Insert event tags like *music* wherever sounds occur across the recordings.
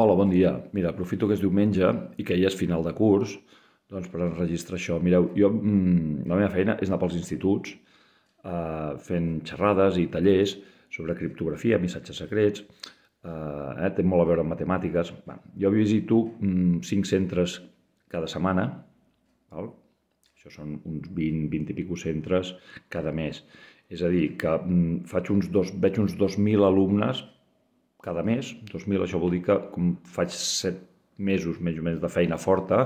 Hola, bon dia. Mira, aprofito que és diumenge i que ja és final de curs, doncs per enregistrar això. Mireu, jo, mm, la meva feina és anar pels instituts eh, fent xerrades i tallers sobre criptografia, missatges secrets, eh, eh, té molt a veure amb matemàtiques. Va, jo visito mm, 5 centres cada setmana, val? això són uns 20, 20 i pico centres cada mes. És a dir, que mm, faig uns dos, veig uns 2.000 alumnes cada mes, 2.000, això vol dir que com faig 7 mesos més o menys de feina forta,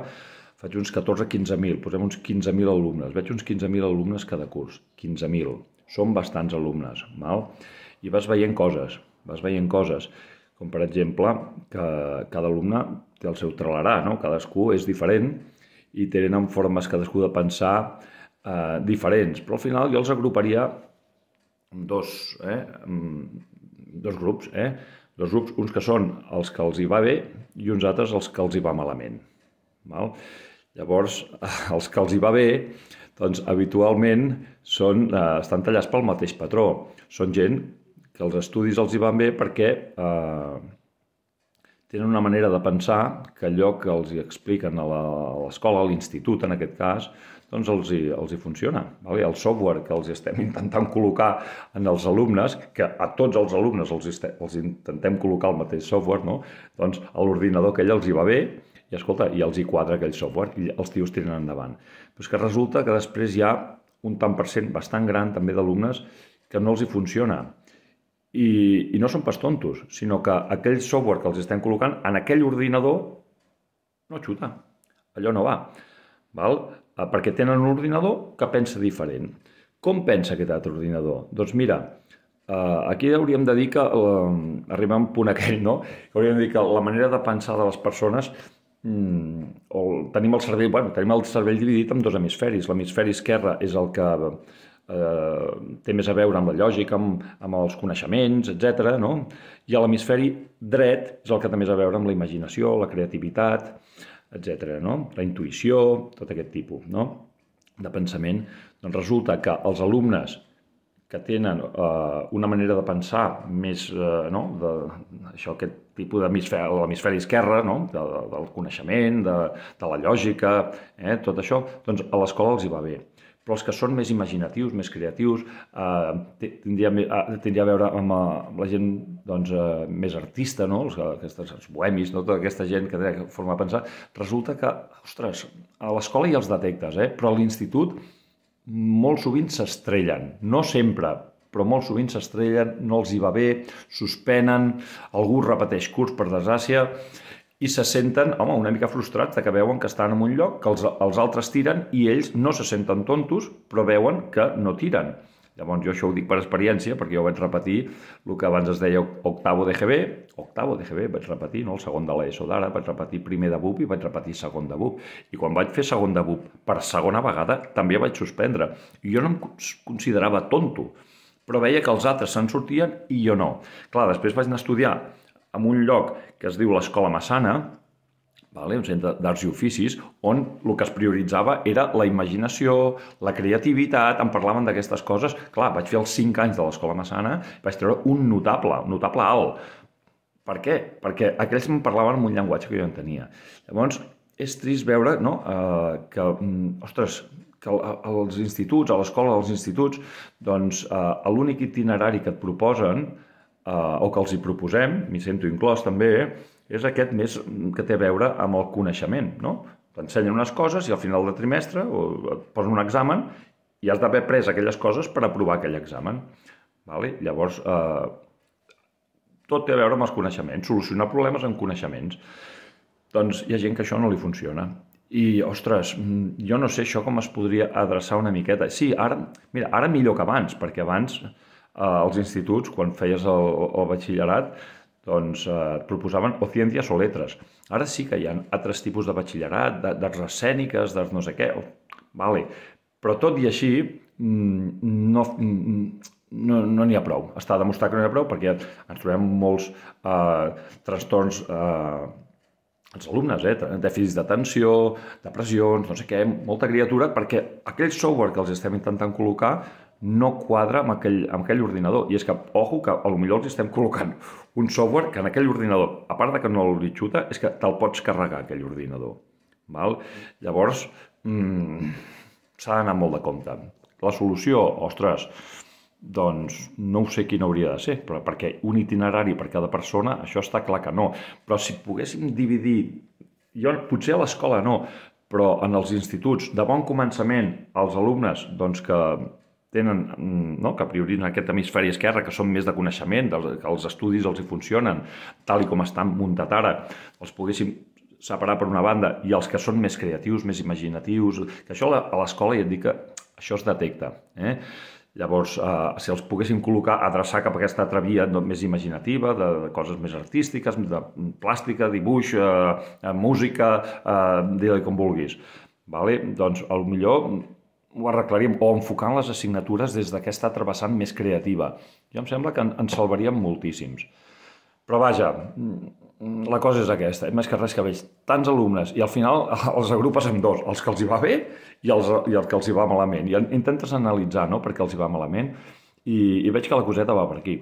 faig uns 14-15.000, posem uns 15.000 alumnes, veig uns 15.000 alumnes cada curs, 15.000, són bastants alumnes, mal? i vas veient coses, vas veient coses, com per exemple que cada alumne té el seu trelarà, no? cadascú és diferent i tenen formes cadascú de pensar eh, diferents, però al final jo els agruparia en dos, eh? dos grups, eh? dos grups, uns que són els que els hi va bé i uns altres els que els hi va malament. Val? Llavors, *laughs* els que els hi va bé, doncs habitualment són, eh, estan tallats pel mateix patró. Són gent que els estudis els hi van bé perquè eh, tenen una manera de pensar que allò que els hi expliquen a l'escola, a l'institut en aquest cas, doncs els hi, els hi funciona. Vale? El software que els estem intentant col·locar en els alumnes, que a tots els alumnes els, els intentem col·locar el mateix software, no? doncs a l'ordinador aquell els hi va bé, i escolta, i els hi quadra aquell software, i els tios tiren endavant. Però és que resulta que després hi ha un tant per cent bastant gran també d'alumnes que no els hi funciona. I, I no són pas tontos, sinó que aquell software que els estem col·locant en aquell ordinador no xuta. Allò no va. Val? Ah, perquè tenen un ordinador que pensa diferent. Com pensa aquest altre ordinador? Doncs mira, ah, aquí hauríem de dir que eh, arribem a un punt aquell, no? Hauríem de dir que la manera de pensar de les persones o mm, tenim el cervell, bueno, tenim el cervell dividit en dos hemisferis. L'hemisferi esquerre és el que eh, té més a veure amb la lògica, amb, amb els coneixements, etc. no? I l'hemisferi dret és el que té més a veure amb la imaginació, la creativitat, etc. No? La intuïció, tot aquest tipus no? de pensament. Doncs resulta que els alumnes que tenen eh, una manera de pensar més, eh, no? de, això, aquest tipus d'hemisferi hemisferi esquerre, no? de, de, del coneixement, de, de la lògica, eh? tot això, doncs a l'escola els hi va bé. Però els que són més imaginatius, més creatius, eh, tindria, eh, tindria a veure amb, eh, amb la gent doncs, eh, més artista, no? els, aquestes, els bohemis, no? tota aquesta gent que té forma de pensar, resulta que, ostres, a l'escola ja els detectes, eh? però a l'institut molt sovint s'estrellen. No sempre, però molt sovint s'estrellen, no els hi va bé, suspenen, algú repeteix curs per desgràcia i se senten, home, una mica frustrats que veuen que estan en un lloc, que els, els altres tiren i ells no se senten tontos, però veuen que no tiren. Llavors, jo això ho dic per experiència, perquè jo vaig repetir el que abans es deia octavo de GB, octavo de GB, vaig repetir, no? el segon de l'ESO d'ara, vaig repetir primer de BUP i vaig repetir segon de BUP. I quan vaig fer segon de BUP per segona vegada, també vaig suspendre. I jo no em considerava tonto, però veia que els altres se'n sortien i jo no. Clar, després vaig anar a estudiar en un lloc que es diu l'Escola Massana, vale? un centre d'arts i oficis, on el que es prioritzava era la imaginació, la creativitat, em parlaven d'aquestes coses. Clar, vaig fer els 5 anys de l'escola Massana, vaig treure un notable, un notable alt. Per què? Perquè aquells em parlaven amb un llenguatge que jo en tenia. Llavors, és trist veure no? eh, que, mm, ostres, que als instituts, a l'escola dels instituts, doncs eh, l'únic itinerari que et proposen, eh, o que els hi proposem, m'hi sento inclòs també, és aquest més mm, que té a veure amb el coneixement, no? T'ensenyen unes coses i al final del trimestre o et posen un examen i has d'haver pres aquelles coses per aprovar aquell examen. Vale? Llavors, eh, tot té a veure amb els coneixements, solucionar problemes amb coneixements. Doncs hi ha gent que això no li funciona. I, ostres, mm, jo no sé això com es podria adreçar una miqueta. Sí, ara, mira, ara millor que abans, perquè abans eh, als instituts, quan feies el, el batxillerat, doncs eh, proposaven o ciències o letres. Ara sí que hi ha altres tipus de batxillerat, d'arts escèniques, d'arts no sé què, o... vale. però tot i així mm, no, mm, no no n'hi ha prou. Està demostrat que no n'hi ha prou perquè ens trobem molts eh, trastorns eh, els alumnes, eh, dèficits d'atenció, depressions, no sé què, molta criatura, perquè aquell software que els estem intentant col·locar no quadra amb aquell, amb aquell ordinador. I és que, ojo, que a lo els estem col·locant un software que en aquell ordinador, a part de que no li xuta, és que te'l pots carregar, aquell ordinador. Val? Llavors, mmm, s'ha d'anar molt de compte. La solució, ostres, doncs no ho sé quina hauria de ser, però perquè un itinerari per cada persona, això està clar que no. Però si poguéssim dividir, jo potser a l'escola no, però en els instituts, de bon començament, els alumnes doncs que tenen, mm, no, que prioritzen aquest hemisferi esquerre, que són més de coneixement, que els estudis els hi funcionen, tal i com estan muntat ara, els poguéssim separar per una banda, i els que són més creatius, més imaginatius, que això a l'escola ja et dic que això es detecta. Eh? Llavors, eh, si els poguéssim col·locar, adreçar cap a aquesta altra via no, més imaginativa, de, de coses més artístiques, de plàstica, dibuix, eh, eh música, eh, digue-li com vulguis. Vale? Doncs, millor ho arreglaríem, o enfocant les assignatures des d'aquesta altra vessant més creativa. Jo em sembla que ens en salvaríem moltíssims. Però vaja, mm, la cosa és aquesta, més que res que veig tants alumnes i al final *laughs* els agrupes en dos, els que els hi va bé i, els, i els que els hi va malament. I intentes analitzar no? perquè els hi va malament i, i veig que la coseta va per aquí.